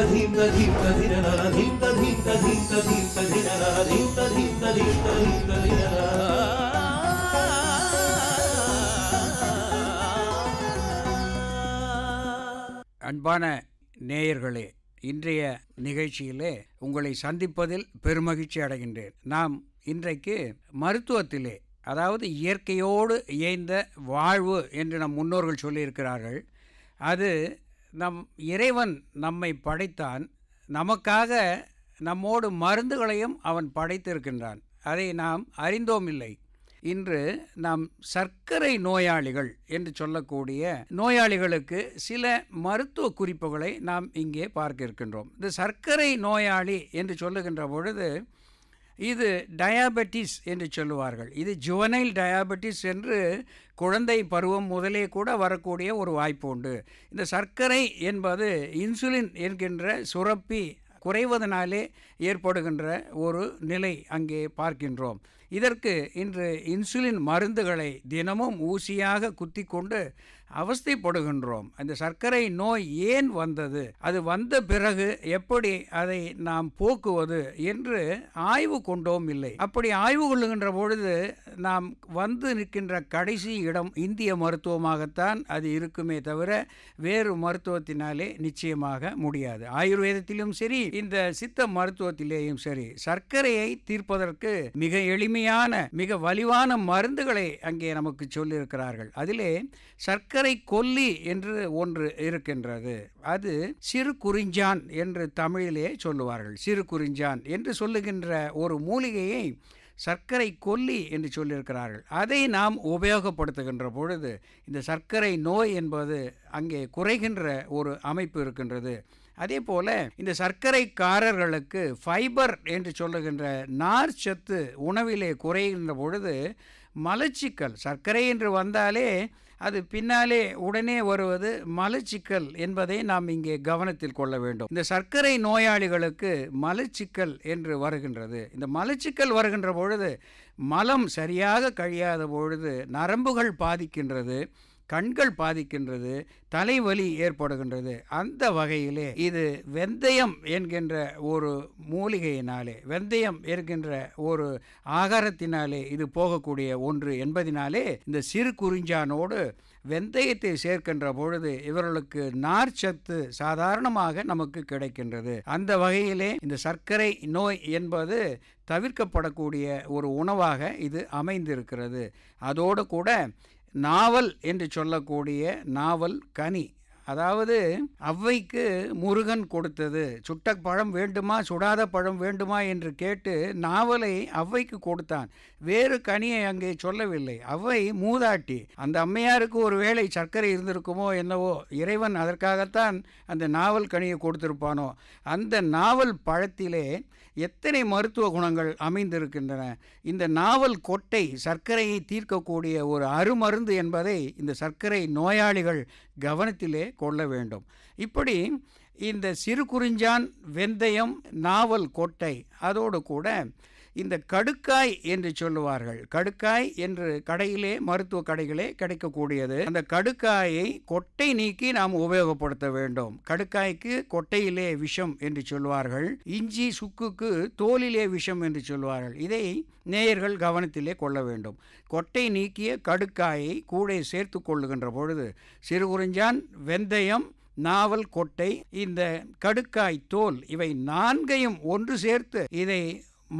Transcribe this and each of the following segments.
அன்பான நேயர்களே இன்றைய நிகழ்ச்சியிலே உங்களை சந்திப்பதில் பெருமகிழ்ச்சி அடைகின்றேன் நாம் இன்றைக்கு மருத்துவத்திலே அதாவது இயற்கையோடு இயைந்த வாழ்வு என்று நம் முன்னோர்கள் சொல்லியிருக்கிறார்கள் அது நம் இறைவன் நம்மை படைத்தான் நமக்காக நம்மோடு மருந்துகளையும் அவன் படைத்திருக்கின்றான் அதை நாம் அறிந்தோம் இல்லை இன்று நாம் சர்க்கரை நோயாளிகள் என்று சொல்லக்கூடிய நோயாளிகளுக்கு சில மருத்துவ குறிப்புகளை நாம் இங்கே பார்க்க இருக்கின்றோம் இந்த சர்க்கரை நோயாளி என்று சொல்லுகின்ற பொழுது இது டயாபெட்டிஸ் என்று சொல்லுவார்கள் இது ஜுவனைல் டயாபெட்டிஸ் என்று குழந்தை பருவம் முதலே கூட வரக்கூடிய ஒரு வாய்ப்பு உண்டு இந்த சர்க்கரை என்பது இன்சுலின் என்கின்ற சுரப்பி குறைவதனாலே ஏற்படுகின்ற ஒரு நிலை அங்கே பார்க்கின்றோம் இதற்கு இன்று இன்சுலின் மருந்துகளை தினமும் ஊசியாக குத்தி கொண்டு அவஸ்தைப்படுகின்றோம் அந்த சர்க்கரை நோய் ஏன் வந்தது அது வந்த பிறகு எப்படி அதை நாம் போக்குவது என்று ஆய்வு கொண்டோம் இல்லை அப்படி ஆய்வு கொள்ளுகின்ற பொழுது நாம் வந்து நிற்கின்ற கடைசி இடம் இந்திய மருத்துவமாகத்தான் அது இருக்குமே தவிர வேறு மருத்துவத்தினாலே நிச்சயமாக முடியாது ஆயுர்வேதத்திலும் சரி இந்த சித்த மருத்துவ மருத்துவத்திலேயும் சரி சர்க்கரையை தீர்ப்பதற்கு மிக எளிமையான மிக வலிவான மருந்துகளை அங்கே நமக்கு சொல்லியிருக்கிறார்கள் அதிலே சர்க்கரை கொல்லி என்று ஒன்று இருக்கின்றது அது சிறு குறிஞ்சான் என்று தமிழிலே சொல்லுவார்கள் சிறு குறிஞ்சான் என்று சொல்லுகின்ற ஒரு மூலிகையை சர்க்கரை கொல்லி என்று சொல்லியிருக்கிறார்கள் அதை நாம் உபயோகப்படுத்துகின்ற பொழுது இந்த சர்க்கரை நோய் என்பது அங்கே குறைகின்ற ஒரு அமைப்பு இருக்கின்றது அதே போல் இந்த சர்க்கரைக்காரர்களுக்கு ஃபைபர் என்று சொல்லுகின்ற நார் சத்து உணவிலே குறைகின்ற பொழுது மலச்சிக்கல் சர்க்கரை என்று வந்தாலே அது பின்னாலே உடனே வருவது மலச்சிக்கல் என்பதை நாம் இங்கே கவனத்தில் கொள்ள வேண்டும் இந்த சர்க்கரை நோயாளிகளுக்கு மலச்சிக்கல் என்று வருகின்றது இந்த மலச்சிக்கல் வருகின்ற பொழுது மலம் சரியாக கழியாத பொழுது நரம்புகள் பாதிக்கின்றது கண்கள் பாதிக்கின்றது தலைவலி ஏற்படுகின்றது அந்த வகையிலே இது வெந்தயம் என்கின்ற ஒரு மூலிகையினாலே வெந்தயம் என்கின்ற ஒரு ஆகாரத்தினாலே இது போகக்கூடிய ஒன்று என்பதினாலே இந்த சிறு குறிஞ்சானோடு வெந்தயத்தை சேர்க்கின்ற பொழுது இவர்களுக்கு நார் சத்து சாதாரணமாக நமக்கு கிடைக்கின்றது அந்த வகையிலே இந்த சர்க்கரை நோய் என்பது தவிர்க்கப்படக்கூடிய ஒரு உணவாக இது அமைந்திருக்கிறது அதோடு கூட நாவல் என்று சொல்லக்கூடிய நாவல் கனி அதாவது அவ்வைக்கு முருகன் கொடுத்தது சுட்ட பழம் வேண்டுமா சுடாத பழம் வேண்டுமா என்று கேட்டு நாவலை அவ்வைக்கு கொடுத்தான் வேறு கனியை அங்கே சொல்லவில்லை அவ்வை மூதாட்டி அந்த அம்மையாருக்கு ஒரு வேளை சர்க்கரை இருந்திருக்குமோ என்னவோ இறைவன் அதற்காகத்தான் அந்த நாவல் கனியை கொடுத்திருப்பானோ அந்த நாவல் பழத்திலே எத்தனை மருத்துவ குணங்கள் அமைந்திருக்கின்றன இந்த நாவல் கொட்டை சர்க்கரையை தீர்க்கக்கூடிய ஒரு அருமருந்து என்பதை இந்த சர்க்கரை நோயாளிகள் கவனத்திலே கொள்ள வேண்டும் இப்படி இந்த சிறு குறிஞ்சான் வெந்தயம் நாவல் கொட்டை அதோடு கூட இந்த கடுக்காய் என்று சொல்லுவார்கள் கடுக்காய் என்று கடையிலே மருத்துவ கடைகளே கிடைக்கக்கூடியது அந்த கடுக்காயை கொட்டை நீக்கி நாம் உபயோகப்படுத்த வேண்டும் கடுக்காய்க்கு கொட்டையிலே விஷம் என்று சொல்வார்கள் இஞ்சி சுக்குக்கு தோலிலே விஷம் என்று சொல்வார்கள் இதை நேயர்கள் கவனத்திலே கொள்ள வேண்டும் கொட்டை நீக்கிய கடுக்காயை கூட சேர்த்து கொள்ளுகின்ற பொழுது சிறுகுறிஞ்சான் வெந்தயம் நாவல் கொட்டை இந்த கடுக்காய் தோல் இவை நான்கையும் ஒன்று சேர்த்து இதை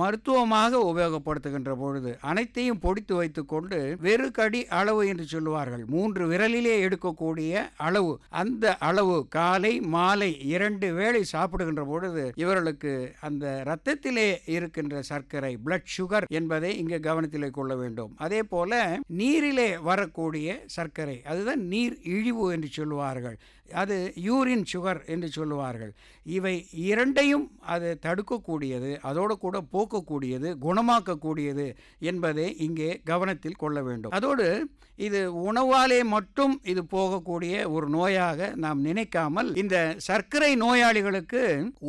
மருத்துவமாக உபயோகப்படுத்துகின்ற பொழுது அனைத்தையும் பொடித்து வைத்துக்கொண்டு வெறுக்கடி அளவு என்று சொல்லுவார்கள் மூன்று விரலிலே எடுக்கக்கூடிய அளவு அந்த அளவு காலை மாலை இரண்டு வேளை சாப்பிடுகின்ற பொழுது இவர்களுக்கு அந்த இரத்தத்திலே இருக்கின்ற சர்க்கரை பிளட் சுகர் என்பதை இங்கு கவனத்தில் கொள்ள வேண்டும் அதே போல நீரிலே வரக்கூடிய சர்க்கரை அதுதான் நீர் இழிவு என்று சொல்லுவார்கள் அது யூரின் சுகர் என்று சொல்லுவார்கள் இவை இரண்டையும் அது தடுக்கக்கூடியது அதோடு கூட போக்கக்கூடியது குணமாக்கக்கூடியது என்பதை இங்கே கவனத்தில் கொள்ள வேண்டும் அதோடு இது உணவாலே மட்டும் இது போகக்கூடிய ஒரு நோயாக நாம் நினைக்காமல் இந்த சர்க்கரை நோயாளிகளுக்கு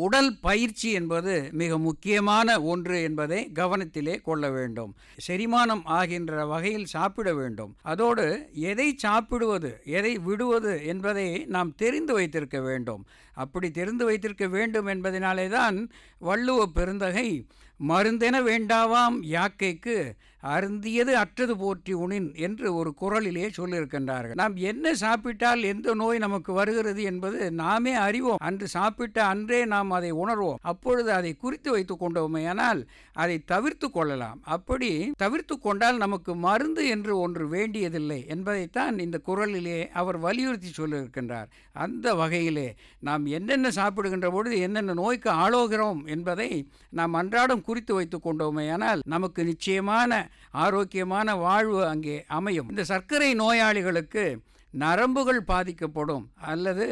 உடல் பயிற்சி என்பது மிக முக்கியமான ஒன்று என்பதை கவனத்திலே கொள்ள வேண்டும் செரிமானம் ஆகின்ற வகையில் சாப்பிட வேண்டும் அதோடு எதை சாப்பிடுவது எதை விடுவது என்பதை நாம் நாம் தெரிந்து வைத்திருக்க வேண்டும் அப்படி தெரிந்து வைத்திருக்க வேண்டும் என்பதனாலே தான் வள்ளுவ பெருந்தகை மருந்தென வேண்டாவாம் யாக்கைக்கு அருந்தியது அற்றது போற்றி உணின் என்று ஒரு குரலிலே சொல்லியிருக்கின்றார்கள் நாம் என்ன சாப்பிட்டால் எந்த நோய் நமக்கு வருகிறது என்பது நாமே அறிவோம் அன்று சாப்பிட்ட அன்றே நாம் அதை உணர்வோம் அப்பொழுது அதை குறித்து வைத்துக் கொண்டோமேயானால் அதை தவிர்த்து கொள்ளலாம் அப்படி தவிர்த்து கொண்டால் நமக்கு மருந்து என்று ஒன்று வேண்டியதில்லை என்பதைத்தான் இந்த குரலிலே அவர் வலியுறுத்தி சொல்லியிருக்கின்றார் அந்த வகையிலே நாம் என்னென்ன சாப்பிடுகின்ற பொழுது என்னென்ன நோய்க்கு ஆளோகிறோம் என்பதை நாம் அன்றாடம் குறித்து வைத்து கொண்டோமேயானால் நமக்கு நிச்சயமான ஆரோக்கியமான வாழ்வு அங்கே அமையும் இந்த சர்க்கரை நோயாளிகளுக்கு நரம்புகள் பாதிக்கப்படும் அல்லது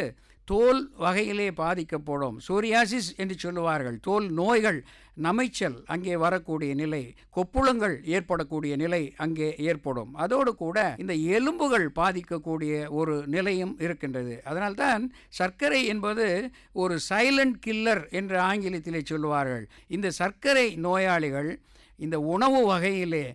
தோல் வகையிலே பாதிக்கப்படும் சூரியாசிஸ் என்று சொல்லுவார்கள் தோல் நோய்கள் நமைச்சல் அங்கே வரக்கூடிய நிலை கொப்புளங்கள் ஏற்படக்கூடிய நிலை அங்கே ஏற்படும் அதோடு கூட இந்த எலும்புகள் பாதிக்கக்கூடிய ஒரு நிலையும் இருக்கின்றது அதனால்தான் சர்க்கரை என்பது ஒரு சைலண்ட் கில்லர் என்று ஆங்கிலத்திலே சொல்லுவார்கள் இந்த சர்க்கரை நோயாளிகள் இந்த உணவு வகையிலே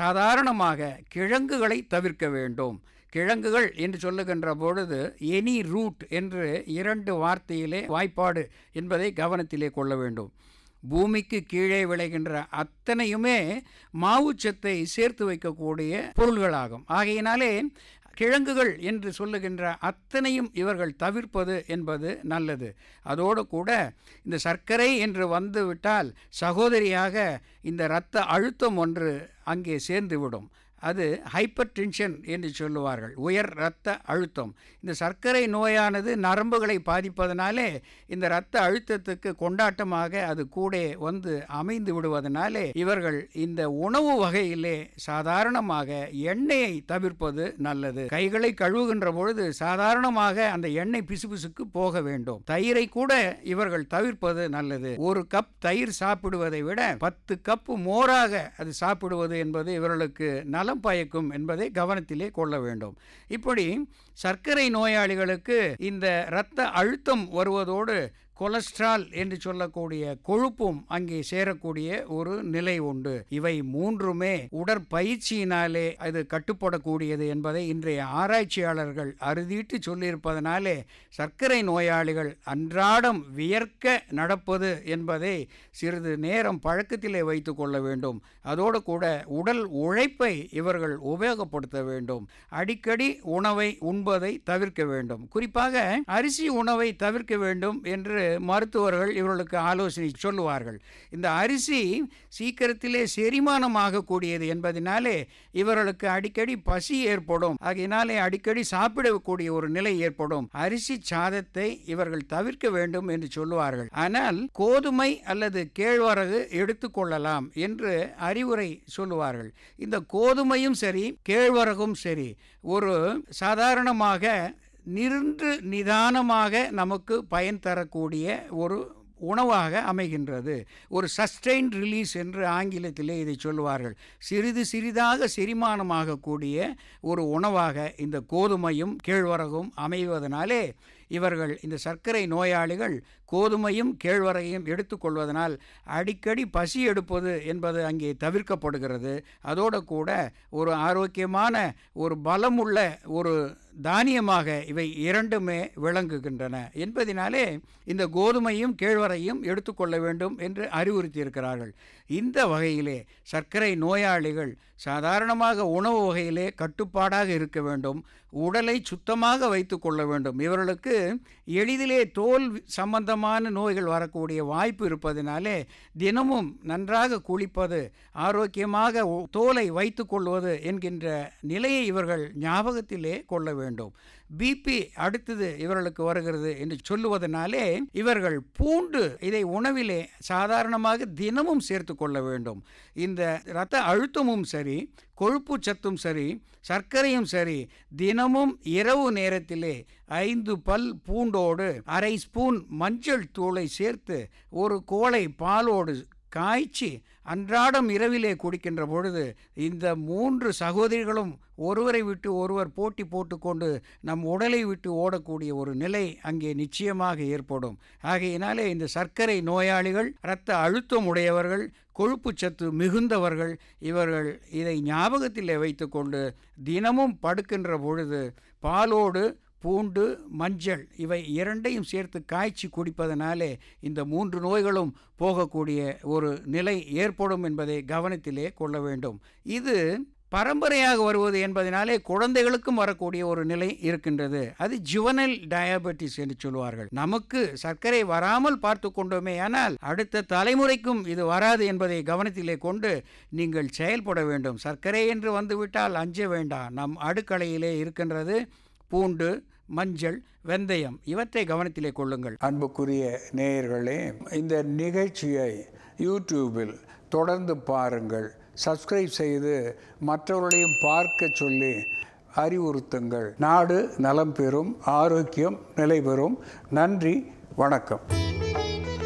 சாதாரணமாக கிழங்குகளை தவிர்க்க வேண்டும் கிழங்குகள் என்று சொல்லுகின்ற பொழுது எனி ரூட் என்று இரண்டு வார்த்தையிலே வாய்ப்பாடு என்பதை கவனத்திலே கொள்ள வேண்டும் பூமிக்கு கீழே விளைகின்ற அத்தனையுமே மாவுச்சத்தை சேர்த்து வைக்கக்கூடிய பொருள்களாகும் ஆகையினாலே கிழங்குகள் என்று சொல்லுகின்ற அத்தனையும் இவர்கள் தவிர்ப்பது என்பது நல்லது அதோடு கூட இந்த சர்க்கரை என்று வந்துவிட்டால் சகோதரியாக இந்த இரத்த அழுத்தம் ஒன்று அங்கே சேர்ந்துவிடும் அது ஹைப்பர் டென்ஷன் என்று சொல்லுவார்கள் உயர் இரத்த அழுத்தம் இந்த சர்க்கரை நோயானது நரம்புகளை பாதிப்பதனாலே இந்த இரத்த அழுத்தத்துக்கு கொண்டாட்டமாக அது கூட வந்து அமைந்து விடுவதனாலே இவர்கள் இந்த உணவு வகையிலே சாதாரணமாக எண்ணெயை தவிர்ப்பது நல்லது கைகளை கழுவுகின்ற பொழுது சாதாரணமாக அந்த எண்ணெய் பிசுபிசுக்கு போக வேண்டும் தயிரை கூட இவர்கள் தவிர்ப்பது நல்லது ஒரு கப் தயிர் சாப்பிடுவதை விட பத்து கப்பு மோராக அது சாப்பிடுவது என்பது இவர்களுக்கு நல்ல நலம் பயக்கும் என்பதை கவனத்திலே கொள்ள வேண்டும் இப்படி சர்க்கரை நோயாளிகளுக்கு இந்த இரத்த அழுத்தம் வருவதோடு கொலஸ்ட்ரால் என்று சொல்லக்கூடிய கொழுப்பும் அங்கே சேரக்கூடிய ஒரு நிலை உண்டு இவை மூன்றுமே உடற்பயிற்சியினாலே அது கட்டுப்படக்கூடியது என்பதை இன்றைய ஆராய்ச்சியாளர்கள் அறுதிட்டு சொல்லியிருப்பதனாலே சர்க்கரை நோயாளிகள் அன்றாடம் வியர்க்க நடப்பது என்பதை சிறிது நேரம் பழக்கத்திலே வைத்து கொள்ள வேண்டும் அதோடு கூட உடல் உழைப்பை இவர்கள் உபயோகப்படுத்த வேண்டும் அடிக்கடி உணவை உண்பதை தவிர்க்க வேண்டும் குறிப்பாக அரிசி உணவை தவிர்க்க வேண்டும் என்று மருத்துவர்கள் இவர்களுக்கு ஆலோசனை சொல்லுவார்கள் இந்த அரிசி சீக்கிரத்திலே செரிமானமாகக்கூடியது என்பதனாலே இவர்களுக்கு அடிக்கடி பசி ஏற்படும் ஆகையினாலே அடிக்கடி சாப்பிடக்கூடிய ஒரு நிலை ஏற்படும் அரிசி சாதத்தை இவர்கள் தவிர்க்க வேண்டும் என்று சொல்லுவார்கள் ஆனால் கோதுமை அல்லது கேழ்வரகு எடுத்துக்கொள்ளலாம் என்று அறிவுரை சொல்லுவார்கள் இந்த கோதுமையும் சரி கேழ்வரகும் சரி ஒரு சாதாரணமாக நின்று நிதானமாக நமக்கு பயன் தரக்கூடிய ஒரு உணவாக அமைகின்றது ஒரு சஸ்டெயின் ரிலீஸ் என்று ஆங்கிலத்திலே இதை சொல்வார்கள் சிறிது சிறிதாக செரிமானமாகக்கூடிய ஒரு உணவாக இந்த கோதுமையும் கேழ்வரகும் அமைவதனாலே இவர்கள் இந்த சர்க்கரை நோயாளிகள் கோதுமையும் கேழ்வரையும் எடுத்துக்கொள்வதனால் அடிக்கடி பசி எடுப்பது என்பது அங்கே தவிர்க்கப்படுகிறது அதோடு கூட ஒரு ஆரோக்கியமான ஒரு பலமுள்ள ஒரு தானியமாக இவை இரண்டுமே விளங்குகின்றன என்பதினாலே இந்த கோதுமையும் கேழ்வரையும் எடுத்துக்கொள்ள வேண்டும் என்று அறிவுறுத்தியிருக்கிறார்கள் இந்த வகையிலே சர்க்கரை நோயாளிகள் சாதாரணமாக உணவு வகையிலே கட்டுப்பாடாக இருக்க வேண்டும் உடலை சுத்தமாக வைத்து கொள்ள வேண்டும் இவர்களுக்கு எளிதிலே தோல் சம்பந்தமான நோய்கள் வரக்கூடிய வாய்ப்பு இருப்பதினாலே தினமும் நன்றாக குளிப்பது ஆரோக்கியமாக தோலை வைத்து கொள்வது என்கின்ற நிலையை இவர்கள் ஞாபகத்திலே கொள்ள வேண்டும் பிபி அடுத்தது இவர்களுக்கு வருகிறது என்று சொல்லுவதனாலே இவர்கள் பூண்டு இதை உணவிலே சாதாரணமாக தினமும் சேர்த்து கொள்ள வேண்டும் இந்த இரத்த அழுத்தமும் சரி கொழுப்பு சத்தும் சரி சர்க்கரையும் சரி தினமும் இரவு நேரத்திலே ஐந்து பல் பூண்டோடு அரை ஸ்பூன் மஞ்சள் தூளை சேர்த்து ஒரு கோளை பாலோடு காய்ச்சி அன்றாடம் இரவிலே குடிக்கின்ற பொழுது இந்த மூன்று சகோதரிகளும் ஒருவரை விட்டு ஒருவர் போட்டி போட்டுக்கொண்டு நம் உடலை விட்டு ஓடக்கூடிய ஒரு நிலை அங்கே நிச்சயமாக ஏற்படும் ஆகையினாலே இந்த சர்க்கரை நோயாளிகள் இரத்த அழுத்தம் உடையவர்கள் கொழுப்பு சத்து மிகுந்தவர்கள் இவர்கள் இதை ஞாபகத்தில் வைத்துக்கொண்டு தினமும் படுக்கின்ற பொழுது பாலோடு பூண்டு மஞ்சள் இவை இரண்டையும் சேர்த்து காய்ச்சி குடிப்பதனாலே இந்த மூன்று நோய்களும் போகக்கூடிய ஒரு நிலை ஏற்படும் என்பதை கவனத்திலே கொள்ள வேண்டும் இது பரம்பரையாக வருவது என்பதனாலே குழந்தைகளுக்கும் வரக்கூடிய ஒரு நிலை இருக்கின்றது அது ஜுவனல் டயபெட்டிஸ் என்று சொல்வார்கள் நமக்கு சர்க்கரை வராமல் பார்த்து கொண்டோமே ஆனால் அடுத்த தலைமுறைக்கும் இது வராது என்பதை கவனத்திலே கொண்டு நீங்கள் செயல்பட வேண்டும் சர்க்கரை என்று வந்துவிட்டால் அஞ்ச வேண்டாம் நம் அடுக்கலையிலே இருக்கின்றது பூண்டு மஞ்சள் வெந்தயம் இவற்றை கவனத்திலே கொள்ளுங்கள் அன்புக்குரிய நேயர்களே இந்த நிகழ்ச்சியை யூடியூபில் தொடர்ந்து பாருங்கள் சப்ஸ்கிரைப் செய்து மற்றவர்களையும் பார்க்க சொல்லி அறிவுறுத்துங்கள் நாடு நலம் பெறும் ஆரோக்கியம் நிலை பெறும் நன்றி வணக்கம்